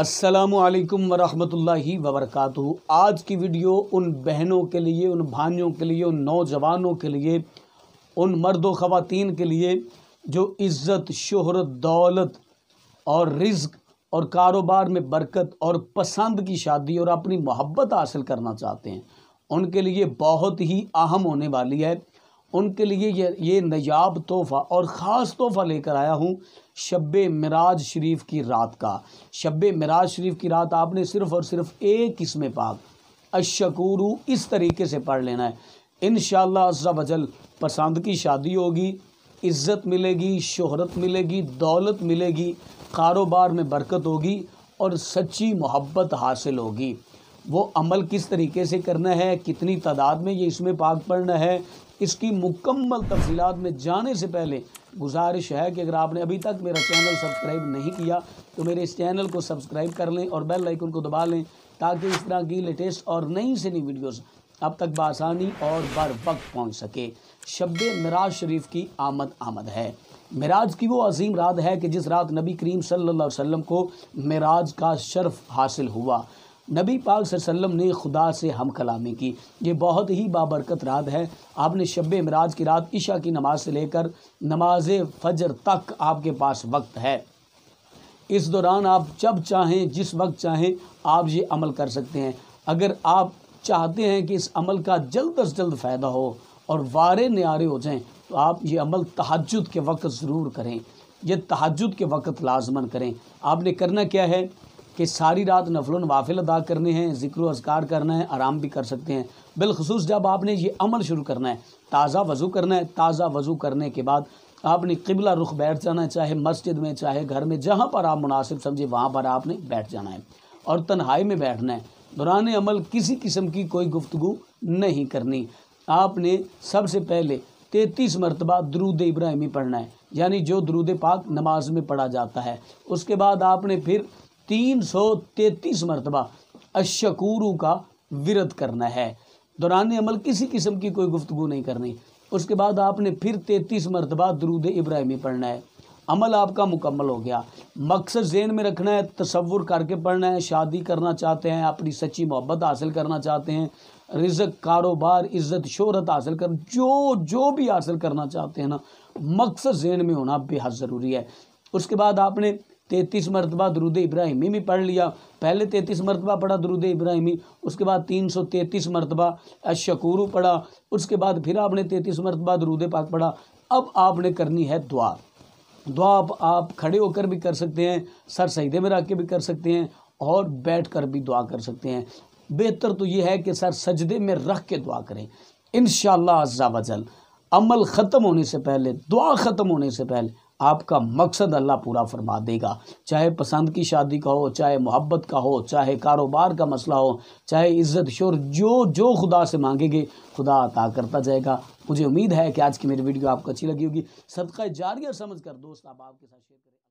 असलकम वरहमतुल्लाहि वबरकत आज की वीडियो उन बहनों के लिए उन भाइयों के लिए उन नौजवानों के लिए उन मर्द ख़वातीन के लिए जो इज़्ज़त शहरत दौलत और रिज्क और कारोबार में बरकत और पसंद की शादी और अपनी मोहब्बत हासिल करना चाहते हैं उनके लिए बहुत ही अहम होने वाली है उनके लिए ये ये नयाब तोहफ़ा और ख़ास तोहफ़ा लेकर आया हूँ शब मराज शरीफ की रात का शब मराज शरीफ की रात आपने सिर्फ़ और सिर्फ़ एक इसमें पाक अशकूरू इस तरीके से पढ़ लेना है इन शजल पसंद की शादी होगी इज़्ज़त मिलेगी शोहरत मिलेगी दौलत मिलेगी कारोबार में बरकत होगी और सच्ची मोहब्बत हासिल होगी वो अमल किस तरीके से करना है कितनी तादाद में ये इसमें पाक पढ़ना है इसकी मुकम्मल तफसीत में जाने से पहले गुजारिश है कि अगर आपने अभी तक मेरा चैनल सब्सक्राइब नहीं किया तो मेरे इस चैनल को सब्सक्राइब कर लें और बेल लाइकन को दबा लें ताकि इस तरह की लेटेस्ट और नई से नई वीडियोस अब तक बसानी और बर वक्त पहुँच सके शब मराज शरीफ की आमद आमद है मराज की वो अजीम रात है कि जिस रात नबी करीम सल्ला वसम को मराज का शर्फ हासिल हुआ नबी पाक सल्लम ने खुदा से हम कलामी की ये बहुत ही बाबरकत रात है आपने शब मराज की रात ईशा की नमाज से लेकर नमाज फजर तक आपके पास वक्त है इस दौरान आप जब चाहें जिस वक्त चाहें आप ये अमल कर सकते हैं अगर आप चाहते हैं कि इस अमल का जल्द अज जल्द फ़ायदा हो और वारे नारे हो जाएं तो आप ये अमल तहजद के वक्त ज़रूर करें यह तहजद के वक्त लाजमन करें आपने करना क्या है कि सारी रात नफल वाफिल अदा करने हैं जिक्र असकार करना है आराम भी कर सकते हैं बिलखसूस जब आपने ये अमल शुरू करना है ताज़ा वज़ू करना है ताज़ा वज़ू करने के बाद आपने किबला रुख बैठ जाना है चाहे मस्जिद में चाहे घर में जहाँ पर आप मुनासिब समझे वहाँ पर आपने बैठ जाना है और तन्हाई में बैठना है दौरान अमल किसी किस्म की कोई गुफ्तु नहीं करनी आपने सबसे पहले तैतीस मरतबा दरूद इब्राहिमी पढ़ना है यानी जो दरूद पाक नमाज में पढ़ा जाता है उसके बाद आपने फिर तीन सौ तैतीस मरतबा अशकूरू का विरत करना है दौरान अमल किसी किस्म की कोई गुफ्तु नहीं करनी उसके बाद आपने फिर तैतीस मरतबा दरूद इब्राहिमी पढ़ना है अमल आपका मुकम्मल हो गया मकसद जेन में रखना है तस्वुर करके पढ़ना है शादी करना चाहते हैं अपनी सच्ची मोहब्बत हासिल करना चाहते हैं रिजक कारोबार इज़्ज़त शहरत हासिल कर जो जो भी हासिल करना चाहते हैं ना मकसद जेन में होना बेहद ज़रूरी है उसके बाद आपने तैतीस मरतबा दरुद इब्राहिमी भी पढ़ लिया पहले तैतीस मरतबा पढ़ा दरुद इब्राहिमी उसके बाद तीन सौ तैंतीस मरतबा अशकूरू पढ़ा उसके बाद फिर आपने तैतीस मरतबा दरुद पाक पढ़ा अब आपने करनी है दुआ दुआ आप, आप खड़े होकर भी कर सकते हैं सर सहीदे में रख के भी कर सकते हैं और बैठ कर भी दुआ कर सकते हैं बेहतर तो ये है कि सर सजदे में रख के दुआ करें इन शाह अज्जा वजल अमल ख़त्म होने से पहले दुआ ख़त्म होने से पहले आपका मकसद अल्लाह पूरा फरमा देगा चाहे पसंद की शादी का हो चाहे मोहब्बत का हो चाहे कारोबार का मसला हो चाहे इज़्ज़त शोर जो जो खुदा से मांगेंगे खुदा अता करता जाएगा मुझे उम्मीद है कि आज की मेरी वीडियो आपको अच्छी लगी होगी सदका जारिया समझ कर दोस्त आप आपके साथ शेयर करें